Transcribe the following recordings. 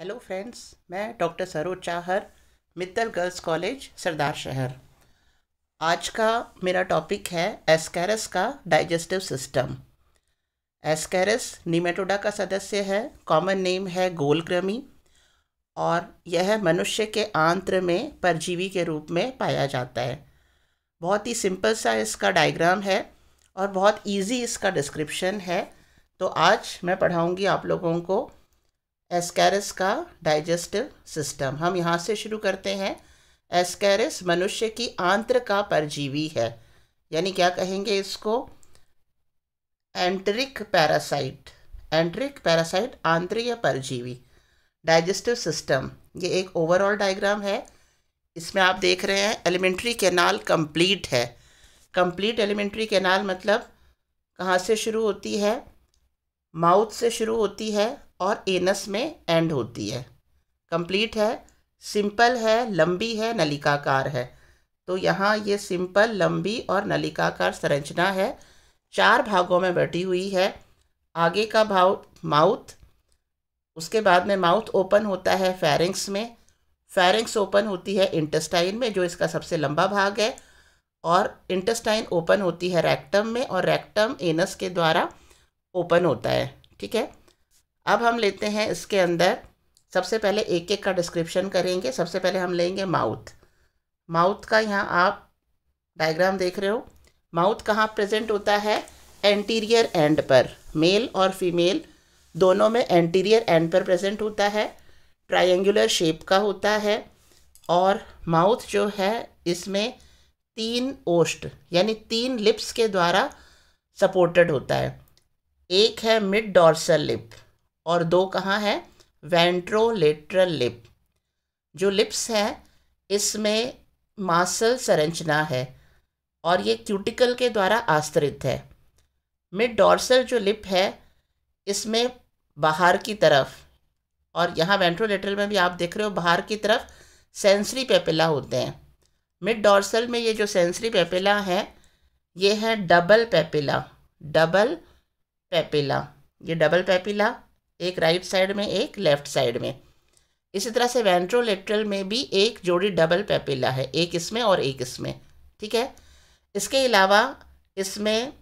hello friends मैं doctor Saroj Chahar Mittal girls college Sardar Shahar आज का मेरा टॉपिक है एस्कैरस का डाइजेस्टिव सिस्टम एस्कैरस निमेटोडा का सदस्य है कॉमन नेम है गोलक्रमी और यह मनुष्य के आंत्र में परजीवी के रूप में पाया जाता है बहुत ही सिंपल सा इसका डायग्राम है और बहुत इजी इसका डिस्क्रिप्शन है तो आज मैं पढ़ाऊँगी आप लोगों को एस्कैरिस का डाइजेस्टिव सिस्टम हम यहाँ से शुरू करते हैं एस्कैरिस मनुष्य की आंत्र का परजीवी है यानी क्या कहेंगे इसको एंट्रिक पैरासाइट एंट्रिक पैरासाइट आंतरीय परजीवी डाइजेस्टिव सिस्टम ये एक ओवरऑल डायग्राम है इसमें आप देख रहे हैं एलिमेंट्री कैनाल कंप्लीट है कंप्लीट एलिमेंट्री कैनाल मतलब कहाँ से शुरू होती है माउथ से शुरू होती है और एनस में एंड होती है कंप्लीट है सिंपल है लंबी है नलिकाकार है तो यहाँ ये सिंपल लंबी और नलिकाकार संरचना है चार भागों में बटी हुई है आगे का भाव माउथ उसके बाद में माउथ ओपन होता है फेरिंग्स में फेरिंग्स ओपन होती है इंटेस्टाइन में जो इसका सबसे लंबा भाग है और इंटेस्टाइन ओपन होती है रेक्टम में और रेक्टम एनस के द्वारा ओपन होता है ठीक है अब हम लेते हैं इसके अंदर सबसे पहले एक एक का डिस्क्रिप्शन करेंगे सबसे पहले हम लेंगे माउथ माउथ का यहाँ आप डायग्राम देख रहे हो माउथ कहाँ प्रेजेंट होता है एंटीरियर एंड पर मेल और फीमेल दोनों में एंटीरियर एंड पर प्रेजेंट होता है ट्रायंगुलर शेप का होता है और माउथ जो है इसमें तीन ओष्ट यानी तीन लिप्स के द्वारा सपोर्टेड होता है एक है मिड डॉर्सल लिप और दो कहाँ है वेंट्रोलेट्रल लिप जो लिप्स है इसमें मासल संरचना है और ये क्यूटिकल के द्वारा आश्रित है मिड डॉर्सल जो लिप है इसमें बाहर की तरफ और यहाँ वेंट्रोलेटरल में भी आप देख रहे हो बाहर की तरफ सेंसरी पेपिला होते हैं मिड डॉर्सल में ये जो सेंसरी पेपिला है ये है डबल पेपिला डबल पेपिला ये डबल पेपिला एक राइट साइड में एक लेफ्ट साइड में इसी तरह से वेंट्रोलेट्रल में भी एक जोड़ी डबल पेपिला है एक इसमें और एक इसमें ठीक है इसके अलावा इसमें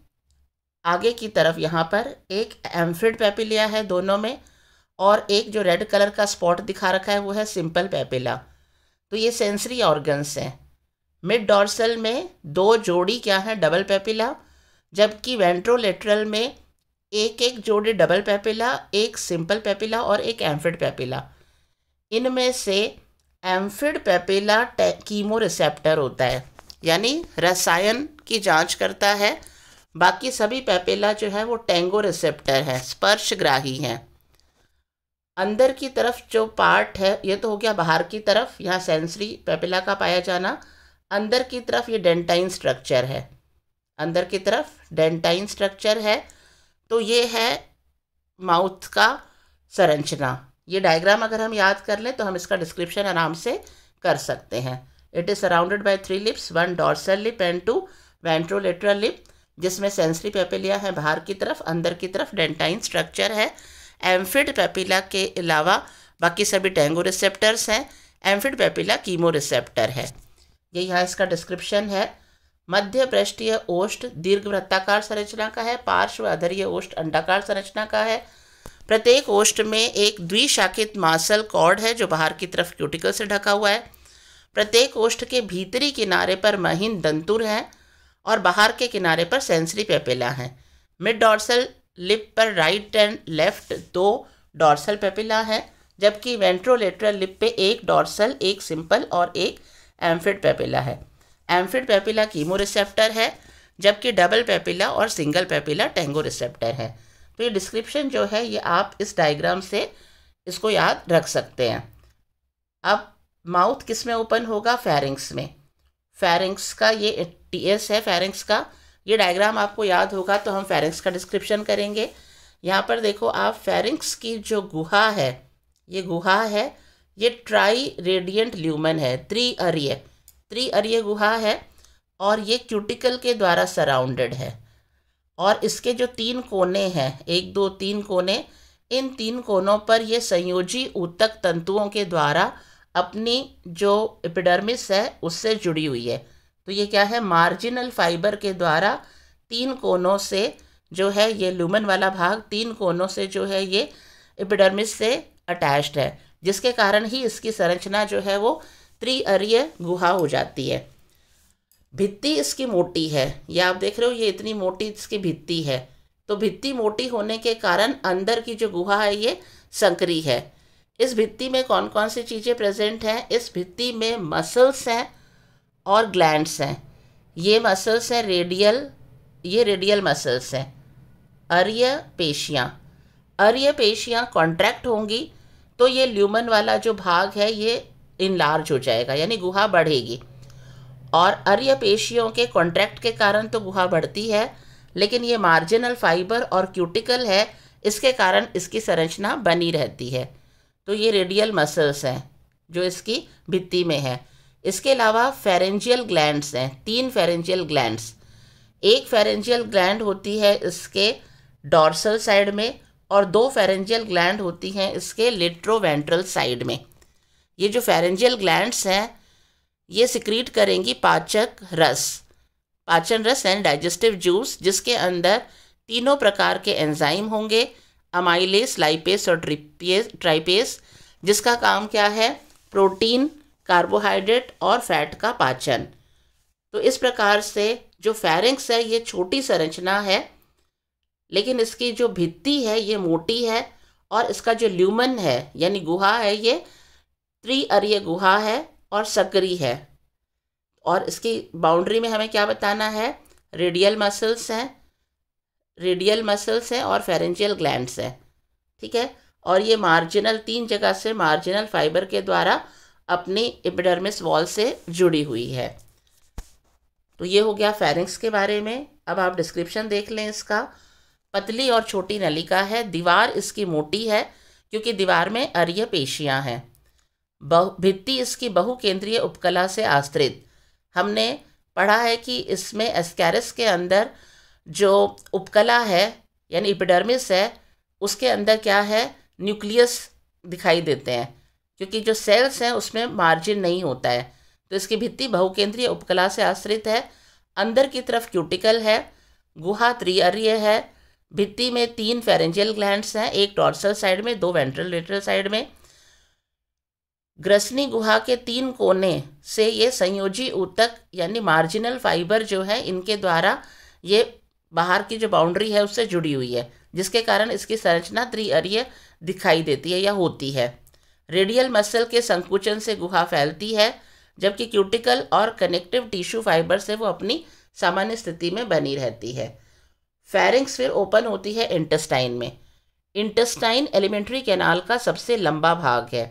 आगे की तरफ यहाँ पर एक एम्फिड पेपिलिया है दोनों में और एक जो रेड कलर का स्पॉट दिखा रखा है वो है सिंपल पेपिला तो ये सेंसरी ऑर्गन्स हैं मिड डॉर्सल में दो जोड़ी क्या है डबल पेपिला जबकि वेंट्रोलेट्रल में एक एक जोड़े डबल पैपिला एक सिंपल पैपिला और एक एम्फिड पैपिला इनमें से एम्फिड पैपिला कीमो रिसेप्टर होता है यानी रसायन की जांच करता है बाकी सभी पैपिला जो है वो टेंगो रिसेप्टर है स्पर्शग्राही हैं अंदर की तरफ जो पार्ट है ये तो हो गया बाहर की तरफ यहाँ सेंसरी पैपिला का पाया जाना अंदर की तरफ ये डेंटाइन स्ट्रक्चर है अंदर की तरफ डेंटाइन स्ट्रक्चर है तो ये है माउथ का संरचना ये डायग्राम अगर हम याद कर लें तो हम इसका डिस्क्रिप्शन आराम से कर सकते हैं it is surrounded by three lips one dorsal lip and two ventrolateral lip जिसमें सेंसरी पेपिलिया है बाहर की तरफ अंदर की तरफ डेंटाइन स्ट्रक्चर है एम्फिड पेपिला के अलावा बाकी सभी टेंगो रिसेप्टर्स हैं एम्फिड पेपिला कीमो रिसेप्टर है ये यहाँ इसका डिस्क्रिप्शन है मध्य पृष्ठीय ओष्ठ दीर्घ वृत्ताकार संरचना का है पार्श्व अधरीय ओष्ठ अंडाकार संरचना का है प्रत्येक ओष्ठ में एक द्विशाखित मासल कॉर्ड है जो बाहर की तरफ क्यूटिकल से ढका हुआ है प्रत्येक ओष्ठ के भीतरी किनारे पर महीन दंतुर हैं और बाहर के किनारे पर सेंसरी पेपिला हैं मिड डॉर्सल लिप पर राइट एंड लेफ्ट दो डॉर्सल पेपिला हैं जबकि वेंट्रोलेटरल लिप पे एक डॉर्सल एक सिंपल और एक एम्फिड पेपिला है एम्फिड पेपिला कीमो रिसेप्टर है जबकि डबल पेपिला और सिंगल पेपिला टेंगो रिसेप्टर है तो ये डिस्क्रिप्शन जो है ये आप इस डायग्राम से इसको याद रख सकते हैं अब माउथ किस में ओपन होगा फेरिंग्स में फेरिंग्स का ये टी एस है फेरिंग्स का ये डायग्राम आपको याद होगा तो हम फेरिंग्स का डिस्क्रिप्शन करेंगे यहाँ पर देखो आप फेरिंग्स की जो गुहा है ये गुहा है ये ट्राई रेडियंट ल्यूमन है त्रिअरीय त्रिअरीय गुहा है और ये क्यूटिकल के द्वारा सराउंडेड है और इसके जो तीन कोने हैं एक दो तीन कोने इन तीन कोनों पर ये संयोजी ऊतक तंतुओं के द्वारा अपनी जो एपिडर्मिस है उससे जुड़ी हुई है तो ये क्या है मार्जिनल फाइबर के द्वारा तीन कोनों से जो है ये लूमन वाला भाग तीन कोनों से जो है ये एपिडर्मिस से अटैच्ड है जिसके कारण ही इसकी संरचना जो है वो त्रिअरीय गुहा हो जाती है भित्ति इसकी मोटी है या आप देख रहे हो ये इतनी मोटी इसकी भित्ति है तो भित्ति मोटी होने के कारण अंदर की जो गुहा है ये संकरी है इस भित्ति में कौन कौन सी चीज़ें प्रेजेंट हैं इस भित्ति में मसल्स हैं और ग्लैंड्स हैं ये मसल्स हैं रेडियल ये रेडियल मसल्स हैं अर्य पेशियाँ अर्य पेशियाँ कॉन्ट्रैक्ट होंगी तो ये ल्यूमन वाला जो भाग है ये इनलार्ज हो जाएगा यानी गुहा बढ़ेगी और अर्य पेशियों के कॉन्ट्रैक्ट के कारण तो गुहा बढ़ती है लेकिन ये मार्जिनल फाइबर और क्यूटिकल है इसके कारण इसकी संरचना बनी रहती है तो ये रेडियल मसल्स हैं जो इसकी भित्ति में है इसके अलावा फेरेंजियल ग्लैंड्स हैं तीन फेरेंजियल ग्लैंड्स एक फेरेंजियल ग्लैंड होती है इसके डॉर्सल साइड में और दो फेरेंजियल ग्लैंड होती हैं इसके लिट्रोवेंट्रल साइड में ये जो फेरेंजियल ग्लैंड्स हैं ये सिक्रीट करेंगी पाचक रस पाचन रस एंड डाइजेस्टिव जूस जिसके अंदर तीनों प्रकार के एंजाइम होंगे अमाइलेस लाइपेस और ट्रिपेस ट्राइपेस जिसका काम क्या है प्रोटीन कार्बोहाइड्रेट और फैट का पाचन तो इस प्रकार से जो फेरिंग्स है ये छोटी संरचना है लेकिन इसकी जो भित्ति है ये मोटी है और इसका जो ल्यूमन है यानी गुहा है ये त्रिअर्य गुहा है और सक्री है और इसकी बाउंड्री में हमें क्या बताना है रेडियल मसल्स हैं रेडियल मसल्स हैं और फेरेंजियल ग्लैंड्स हैं ठीक है और ये मार्जिनल तीन जगह से मार्जिनल फाइबर के द्वारा अपनी एपिडर्मिस वॉल से जुड़ी हुई है तो ये हो गया फेरिंग्स के बारे में अब आप डिस्क्रिप्शन देख लें इसका पतली और छोटी नलिका है दीवार इसकी मोटी है क्योंकि दीवार में अर्य पेशियाँ हैं बहु भित्ति इसकी बहु केंद्रीय उपकला से आश्रित हमने पढ़ा है कि इसमें एस्कैरिस के अंदर जो उपकला है यानी इपिडर्मिस है उसके अंदर क्या है न्यूक्लियस दिखाई देते हैं क्योंकि जो सेल्स हैं उसमें मार्जिन नहीं होता है तो इसकी भित्ति बहुकेंद्रीय उपकला से आश्रित है अंदर की तरफ क्यूटिकल है गुहा त्रिअर्य है भित्ति में तीन फेरेंजियल ग्लैंड्स हैं एक टॉर्सल साइड में दो वेंट्रल लेटरल साइड में ग्रसनी गुहा के तीन कोने से ये संयोजी ऊतक यानी मार्जिनल फाइबर जो है इनके द्वारा ये बाहर की जो बाउंड्री है उससे जुड़ी हुई है जिसके कारण इसकी संरचना त्रिअरीय दिखाई देती है या होती है रेडियल मसल के संकुचन से गुहा फैलती है जबकि क्यूटिकल और कनेक्टिव टिश्यू फाइबर से वो अपनी सामान्य स्थिति में बनी रहती है फेरिंग्स फिर ओपन होती है इंटेस्टाइन में इंटेस्टाइन एलिमेंट्री कैनाल का सबसे लंबा भाग है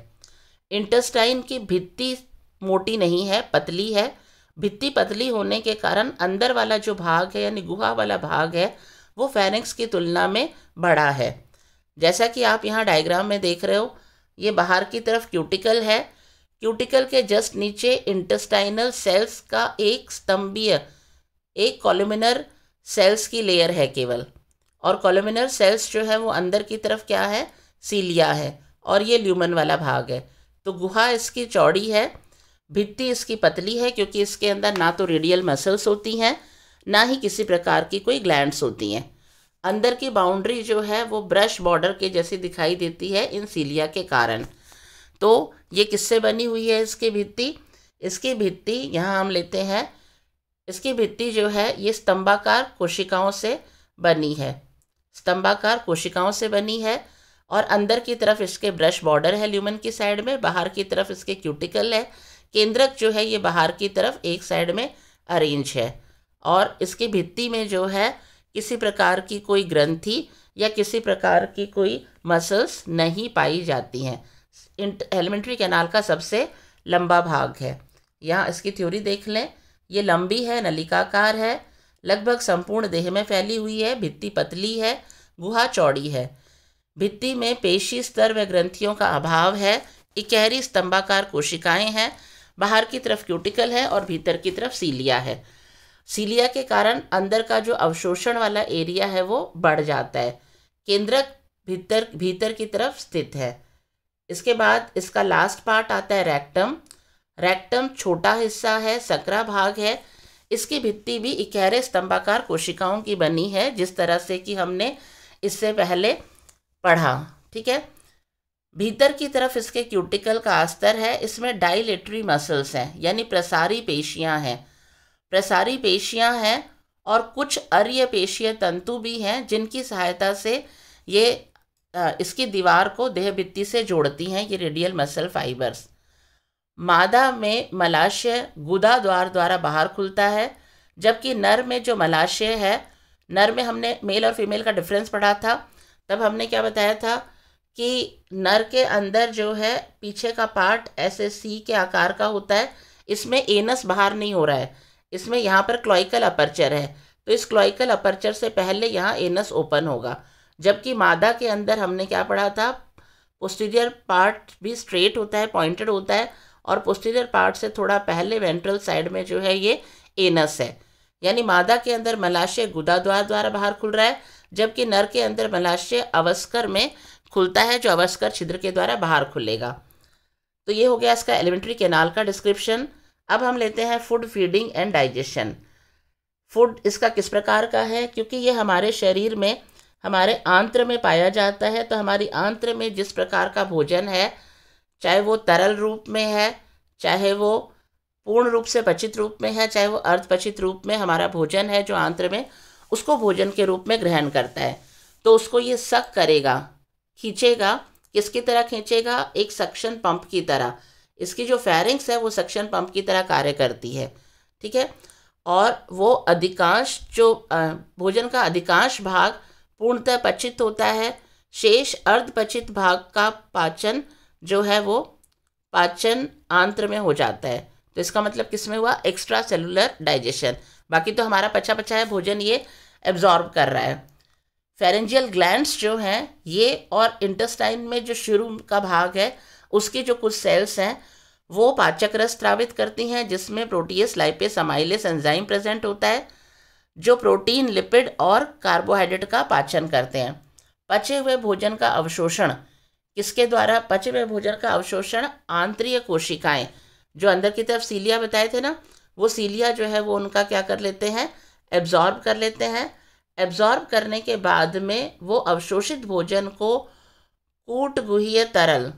इंटेस्टाइन की भित्ति मोटी नहीं है पतली है भित्ति पतली होने के कारण अंदर वाला जो भाग है यानी गुहा वाला भाग है वो फैनिक्स की तुलना में बड़ा है जैसा कि आप यहाँ डायग्राम में देख रहे हो ये बाहर की तरफ क्यूटिकल है क्यूटिकल के जस्ट नीचे इंटेस्टाइनल सेल्स का एक स्तंभीय एक कॉलोमिनर सेल्स की लेयर है केवल और कॉलोमिनर सेल्स जो है वो अंदर की तरफ क्या है सीलिया है और ये ल्यूमन वाला भाग है तो गुहा इसकी चौड़ी है भित्ति इसकी पतली है क्योंकि इसके अंदर ना तो रेडियल मसल्स होती हैं ना ही किसी प्रकार की कोई ग्लैंड्स होती हैं अंदर की बाउंड्री जो है वो ब्रश बॉर्डर के जैसी दिखाई देती है इन सीलिया के कारण तो ये किससे बनी हुई है इसकी भित्ती इसकी भित्ती यहाँ हम लेते हैं इसकी भित्ती जो है ये स्तंभाकार कोशिकाओं से बनी है स्तंभाकार कोशिकाओं से बनी है और अंदर की तरफ इसके ब्रश बॉर्डर है ल्यूमन की साइड में बाहर की तरफ इसके क्यूटिकल है केंद्रक जो है ये बाहर की तरफ एक साइड में अरेंज है और इसकी भित्ति में जो है किसी प्रकार की कोई ग्रंथि या किसी प्रकार की कोई मसल्स नहीं पाई जाती हैं एलिमेंट्री कैनाल का सबसे लंबा भाग है यहाँ इसकी थ्योरी देख लें ये लंबी है नलिकाकार है लगभग संपूर्ण देह में फैली हुई है भित्ति पतली है गुहा चौड़ी है भित्ति में पेशी स्तर व ग्रंथियों का अभाव है इकहरी स्तंभाकार कोशिकाएं हैं बाहर की तरफ क्यूटिकल है और भीतर की तरफ सीलिया है सीलिया के कारण अंदर का जो अवशोषण वाला एरिया है वो बढ़ जाता है केंद्रक भीतर भीतर की तरफ स्थित है इसके बाद इसका लास्ट पार्ट आता है रैक्टम रैक्टम छोटा हिस्सा है सकरा भाग है इसकी भित्ति भी इकहरे स्तंभाकार कोशिकाओं की बनी है जिस तरह से कि हमने इससे पहले पढ़ा ठीक है भीतर की तरफ इसके क्यूटिकल का अस्तर है इसमें डाइलेटरी मसल्स हैं यानी प्रसारी पेशियां हैं प्रसारी पेशियां हैं और कुछ अर्य पेशीय तंतु भी हैं जिनकी सहायता से ये इसकी दीवार को देह भित्ति से जोड़ती हैं ये रेडियल मसल फाइबर्स मादा में मलाशय गुदा द्वार द्वारा बाहर खुलता है जबकि नर में जो मलाशय है नर में हमने मेल और फीमेल का डिफरेंस पढ़ा था तब हमने क्या बताया था कि नर के अंदर जो है पीछे का पार्ट ऐसे सी के आकार का होता है इसमें एनस बाहर नहीं हो रहा है इसमें यहाँ पर क्लॉइकल अपर्चर है तो इस क्लॉइकल अपर्चर से पहले यहाँ एनस ओपन होगा जबकि मादा के अंदर हमने क्या पढ़ा था पोस्टीरियर पार्ट भी स्ट्रेट होता है पॉइंटेड होता है और पोस्टीरियर पार्ट से थोड़ा पहले वेंट्रल साइड में जो है ये एनस है यानी मादा के अंदर मलाशय गुदा द्वार द्वारा बाहर खुल रहा है जबकि नर के अंदर मलाशय अवस्कर में खुलता है जो अवस्कर छिद्र के द्वारा बाहर खुलेगा तो ये हो गया इसका एलिमेंट्री केनाल का डिस्क्रिप्शन अब हम लेते हैं food feeding and digestion food इसका किस प्रकार का है क्योंकि ये हमारे शरीर में हमारे आंत्र में पाया जाता है तो हमारी आंत्र में जिस प्रकार का भोजन है चाहे वो तरल रूप में है चाहे वो पूर्ण रूप से पचित रूप में है चाहे वो अर्धपचित रूप में हमारा भोजन है जो आंत्र में उसको भोजन के रूप में ग्रहण करता है तो उसको ये सक करेगा खींचेगा किसकी तरह खींचेगा एक सक्शन पंप की तरह इसकी जो फेरिंग्स है वो सक्शन पंप की तरह कार्य करती है ठीक है और वो अधिकांश जो भोजन का अधिकांश भाग पूर्णतः पचित होता है शेष अर्धपचित भाग का पाचन जो है वो पाचन आंत्र में हो जाता है तो इसका मतलब किस में हुआ एक्स्ट्रा सेलुलर डाइजेशन बाकी तो हमारा पचा है भोजन ये एब्जॉर्ब कर रहा है फेरेंजियल ग्लैंड्स जो हैं ये और इंटेस्टाइन में जो शुरू का भाग है उसके जो कुछ सेल्स हैं वो पाचक रस स्रावित करती हैं जिसमें protease lipase amylase enzyme present होता है जो प्रोटीन लिपिड और कार्बोहाइड्रेट का पाचन करते हैं पचे हुए भोजन का अवशोषण किसके द्वारा पचे हुए भोजन का अवशोषण आंतरिय कोशिकाएं जो अंदर की तरफ सीलिया बताए थे ना वो सीलिया जो है वो उनका क्या कर लेते हैं एब्जॉर्ब कर लेते हैं एब्जॉर्ब करने के बाद में वो अवशोषित भोजन को कूट गुह्य तरल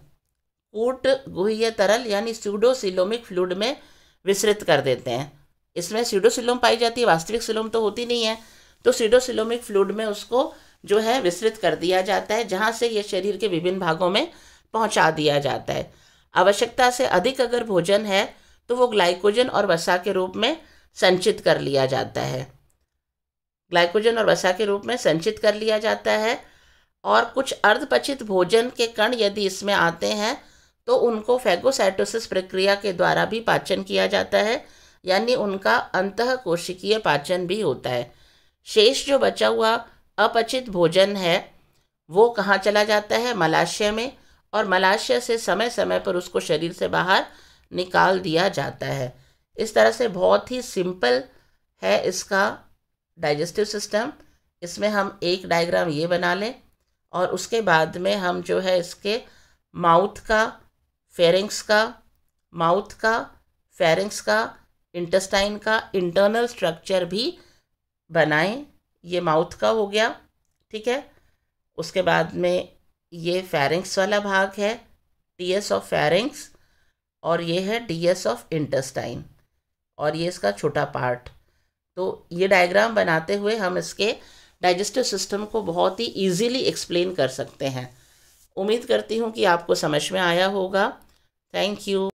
कूट गुहे तरल यानी सीडोसिलोमिक फ्लूड में विसृत कर देते हैं इसमें सीडोसिलोम पाई जाती है वास्तविक सिलोम तो होती नहीं है तो सीडोसिलोमिक फ्लूड में उसको जो है विसृत कर दिया जाता है जहाँ से ये शरीर के विभिन्न भागों में पहुँचा दिया जाता है आवश्यकता से अधिक अगर भोजन है तो वो ग्लाइकोजन और वसा के रूप में संचित कर लिया जाता है ग्लाइकोजन और वसा के रूप में संचित कर लिया जाता है और कुछ अर्धपचित भोजन के कण यदि इसमें आते हैं तो उनको फैगोसाइटोसिस प्रक्रिया के द्वारा भी पाचन किया जाता है यानी उनका अंत कोशिकीय पाचन भी होता है शेष जो बचा हुआ अपचित भोजन है वो कहाँ चला जाता है मलाशय में और मलाशय से समय समय पर उसको शरीर से बाहर निकाल दिया जाता है इस तरह से बहुत ही सिंपल है इसका डाइजेस्टिव सिस्टम इसमें हम एक डायग्राम ये बना लें और उसके बाद में हम जो है इसके माउथ का फेरिंग्स का माउथ का फेरिंग्स का इंटेस्टाइन का इंटरनल स्ट्रक्चर भी बनाएं ये माउथ का हो गया ठीक है उसके बाद में ये फेरिंग्स वाला भाग है टी एस ऑफ फेरिंग्स और ये है डी एस ऑफ इंटेस्टाइन और ये इसका छोटा पार्ट तो ये डायग्राम बनाते हुए हम इसके डाइजेस्टिव सिस्टम को बहुत ही इजीली एक्सप्लेन कर सकते हैं उम्मीद करती हूँ कि आपको समझ में आया होगा थैंक यू